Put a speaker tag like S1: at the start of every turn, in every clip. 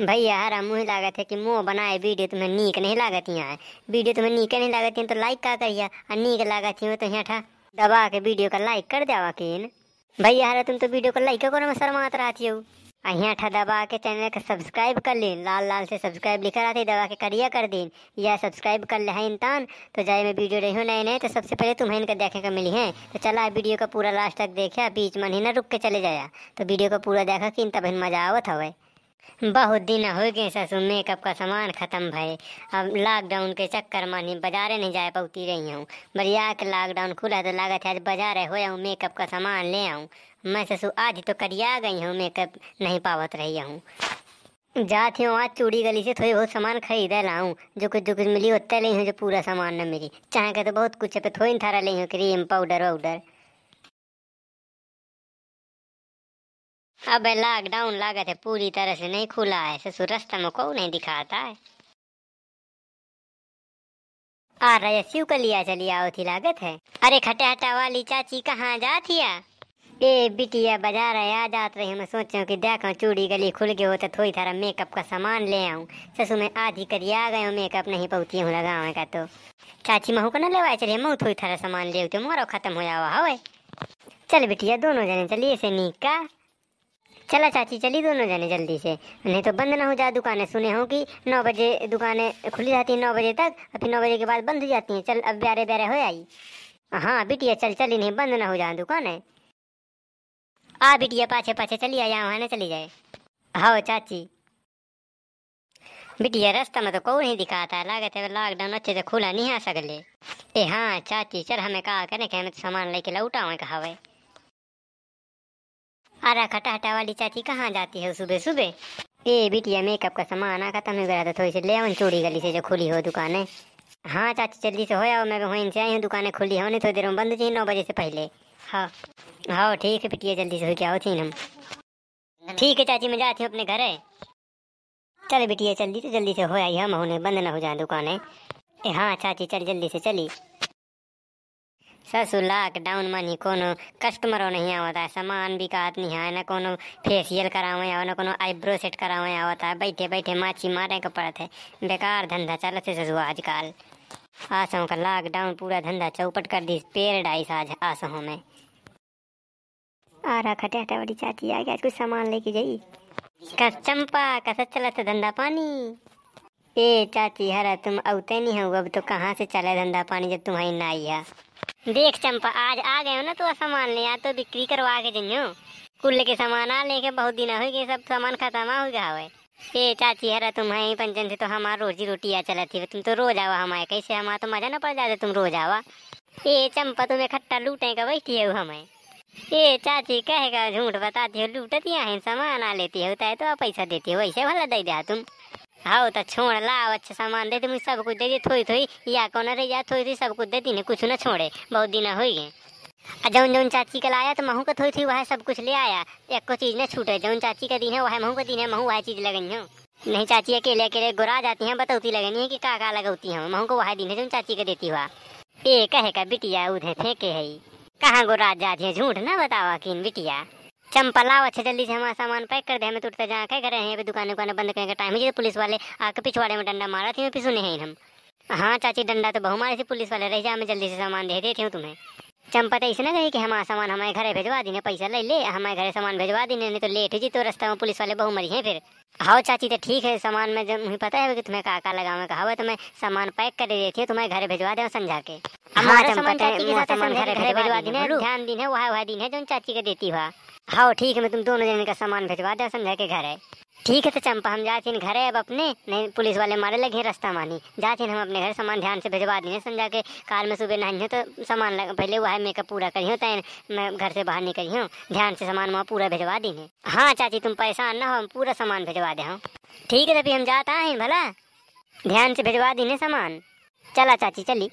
S1: भैया यार मुँह लागत है कि मुँह बनाए वीडियो तुम्हें नीक नहीं लागत यहाँ वीडियो तुम्हें नीक नहीं लागत तो लाइक का करिया और नीक लागत ही तो यहाँ दबा के वीडियो का लाइक कर देवा के भैया यार तुम तो वीडियो को लाइक करो में शर्मात रहती हो यहाँ ठा दबा के चैनल का सब्सक्राइब कर लें लाल लाल से सब्सक्राइब लिखा था दबा के करिया कर दें या सब्सक्राइब कर ले हैं इंसान तो जाए मैं वीडियो रही हूँ नए नए तो सबसे पहले तुम्हें इनका देखने को मिली है तो चला वीडियो का पूरा लास्ट तक देखा बीच में ही ना रुक के चले जाया तो वीडियो का पूरा देखा कि इन तब मजा आवत हवे बहुत दिन हो गए ससुर मेकअप का सामान ख़त्म भय अब लॉकडाउन के चक्कर मानी बाजार नहीं जा पाती रही हूँ बरिया के लॉकडाउन खुला तो लागत है आज बाजार हो जाऊँ मेकअप का सामान ले आऊँ मैं ससुर आज तो करिया गई हूँ मेकअप नहीं पावत रही हूँ जाती हूँ आज चूड़ी गली से थोड़ी बहुत सामान खरीद लाऊँ जो कुछ जो कुछ मिली उतना ले हूँ जो पूरा सामान न मिली चाहे तो बहुत कुछ है तो थोड़ी थारा ले हूँ क्रीम पाउडर वाउडर अब लॉकडाउन लागत है पूरी तरह से नहीं खुला है ससुर रास्ता में कौन नहीं दिखाता है आ रहा शिव कलिया चली आओ थी लागत है अरे खटाटा वाली चाची कहाँ जाती है ए बिटिया बाजार याद आत रही मैं सोचा कि देखो चूड़ी गली खुल गई हो तो थोड़ी थारा मेकअप का सामान ले आऊँ ससुर मैं आधी करी आ गए मेकअप नहीं पहुँची हूँ लगावे का तो चाची महू को ना लेवाए चलिए मऊ थोड़ी थारा सामान ले तो मोरो खत्म हो जाओ हवा चल बिटिया दोनों जने चलिए से नीक का चला चाची चली दोनों जाने जल्दी से नहीं तो बंद ना हो जाए दुकानें सुने हों कि नौ बजे दुकानें खुली जाती हैं नौ बजे तक और फिर नौ बजे के बाद बंद हो जाती हैं चल अब ब्यारे ब्यारे हो आई हाँ बिटिया चल चली नहीं बंद ना हो जाए दुकानें आ बिटिया पाछे पाछे चली आया वहाँ ना चली जाए हाओ चाची बिटिया रास्ता में तो कौन नहीं दिखाता लागत है लॉकडाउन अच्छे से खुला नहीं आ सकले ए हाँ चाची चल हमें कहा करें कि हमें तो सामान लेके लौटा हुए कहा आरा खटाटा वाली चाची कहाँ जाती है सुबह सुबह ए बिटिया मेकअप का सामान आ खत्म हो गया था थोड़ी सी ले आन चूड़ी गली से जो खुली हो दुकान है हाँ चाची जल्दी से हो आओ मैं वहीं से आई हूँ दुकानें खुली होने थोड़ी देर में बंद थी नौ बजे से पहले हाँ हाँ ठीक है बिटिया जल्दी से हो क्या होती हम ठीक है चाची मैं जाती हूँ अपने घर है चल बिटिया जल्दी से जल्दी से हो आई हम होने बंद ना हो जाए दुकानें हाँ चाची चल जल्दी से चली ससु लॉकडाउन में मनी कोनो कस्टमरों नहीं आवता है सामान भी कात नहीं है ना कोनो फेशियल करावे आओ ना कोनो आईब्रो सेट करावे आवता है बैठे बैठे माछी मारे के पड़त है बेकार धंधा चलत है ससुआ आजकल आसो का लॉकडाउन पूरा धंधा चौपट कर दी पेराडाइस आज आसो में आरा रहा खटे हटा बड़ी चाची आ गया कुछ सामान लेके जाई कस चंपा कस चला चलत धंधा पानी ए चाची हरा तुम औते नहीं हो अब तो कहाँ से चले धंधा पानी जब तुम्हारी नाई है देख चंपा आज आ गए हो ना तू तो सामान ले आ तो बिक्री करवा के जइयो कुल के सामान आ लेके बहुत दिन हो गए सब सामान खत्म हो गया है ए चाची हरा तुम है पंचन से तो हमारा रोजी रोटी आ चला थी तुम तो रोज आवा हमारे कैसे हमारा तो मजा ना पड़ जाते तुम रोज आवा ए चंपा तुम्हें खट्टा लूटे का बैठी है हमें ए चाची कहेगा झूठ बताती हो लूटती है सामान आ लेती है तो पैसा देती हो वैसे भला दे दिया तुम हाँ तो छोड़ लाओ अच्छा सामान दे मुझे सब कुछ दे दी थोड़ी थोड़ी या कौन रे या थोड़ी थोड़ी सब कुछ दे दी ने कुछ ना छोड़े बहुत दिन हो गए जौन जौन चाची का लाया तो महू का थोड़ी थोड़ी वह सब कुछ ले आया एक को चीज़ ना छूटे जौन चाची का दिन है वह महू का दिन है महू वह चीज़ लगनी हो नहीं चाची अकेले अकेले गुरा जाती हैं बतौती लगनी है कि का का लगौती हूँ महू को वह दिन है जौन चाची का देती हुआ ए कहे का बिटिया उधे फेंके है कहाँ गुरा जाती है झूठ ना बतावा कि बिटिया चंपला अच्छे जल्दी से हमारा सामान पैक कर दे हमें तो उठते जहाँ कह रहे हैं दुकान दुकान बंद करने का टाइम है तो पुलिस वाले आके पिछवाड़े में डंडा मारा थी सुने नहीं हम हाँ चाची डंडा तो बहुमारे थे पुलिस वाले रह जा हमें जल्दी से सामान दे देती हूँ तुम्हें चंपा तो ऐसे ना कही कि हमारा सामान हमारे घरे भिजवा देने पैसा ले ले हमारे घरे सामान भिजवा देने नहीं तो लेट हो जी तो रास्ता में पुलिस वाले बहु मरी हैं फिर हाओ चाची तो ठीक है सामान में जब मुझे पता है कि तुम्हें काका लगा हुआ कहा हाँ, तो मैं सामान पैक कर देती हूँ तुम्हारे घर भिजवा दे समझा के हमारा हाँ, सामान तो घर भिजवा देने ध्यान दिन है वह दिन है जो चाची के देती हुआ हाँ ठीक है मैं तुम दोनों जन का सामान भिजवा दे समझा के घर है ठीक है तो चंपा हम जाते हैं घर है अब अपने नहीं पुलिस वाले मारे लगे रास्ता मानी जाते हैं हम अपने घर सामान ध्यान से भिजवा दिए समझा के कार में सुबह नहीं हो तो सामान पहले वह मेकअप पूरा करी हूँ तैन मैं घर से बाहर निकली हूँ ध्यान से सामान वहाँ पूरा भिजवा देंगे हाँ चाची तुम परेशान ना हो हम पूरा सामान भिजवा दे हूँ ठीक है तभी हम जाता है भला ध्यान से भिजवा देने सामान चला चाची चली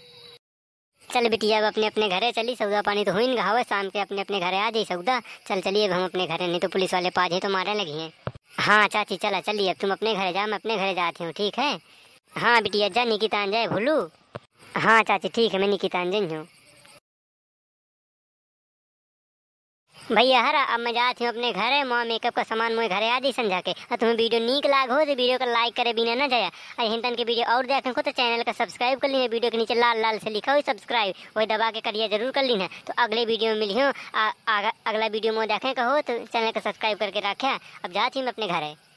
S1: चल बिटिया अब अपने अपने घरे चली सौदा पानी तो हुई नहीं हवा शाम के अपने अपने घरे आ जाए सौदा चल चलिए अब हम अपने घरे नहीं तो पुलिस वाले पाजे तो मारे लगी हैं हाँ चाची चला चलिए अब तुम अपने घरे जाओ मैं अपने घरे जाती हूँ ठीक है हाँ बिटिया जा निकितान जाए भूलू हाँ चाची ठीक है मैं निकितान जन हूँ भैया हरा अब मैं जाती हूँ अपने घर है माँ मेकअप का सामान मुझे घर आदि समझा के और तुम्हें वीडियो नीक लाग हो तो वीडियो का लाइक करे बिना ना जाया और हिंदन के वीडियो और देखो तो चैनल का सब्सक्राइब कर ली वीडियो के नीचे लाल लाल से लिखा हुई सब्सक्राइब वही दबा के करिए जरूर कर ली तो अगले वीडियो में मिली हूँ अगला वीडियो मोह देखें कहो तो चैनल का सब्सक्राइब करके रखें अब जाती हूँ मैं अपने घरे